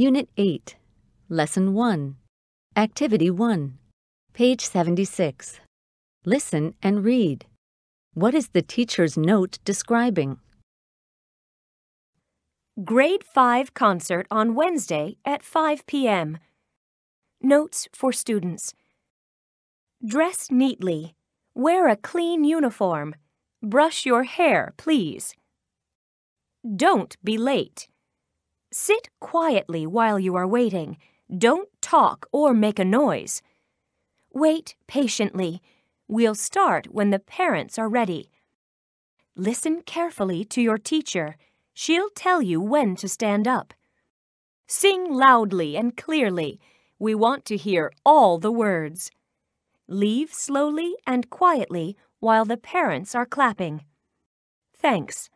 Unit 8, Lesson 1, Activity 1, page 76. Listen and read. What is the teacher's note describing? Grade 5 concert on Wednesday at 5 p.m. Notes for students Dress neatly, wear a clean uniform, brush your hair, please. Don't be late. Sit quietly while you are waiting. Don't talk or make a noise. Wait patiently. We'll start when the parents are ready. Listen carefully to your teacher. She'll tell you when to stand up. Sing loudly and clearly. We want to hear all the words. Leave slowly and quietly while the parents are clapping. Thanks.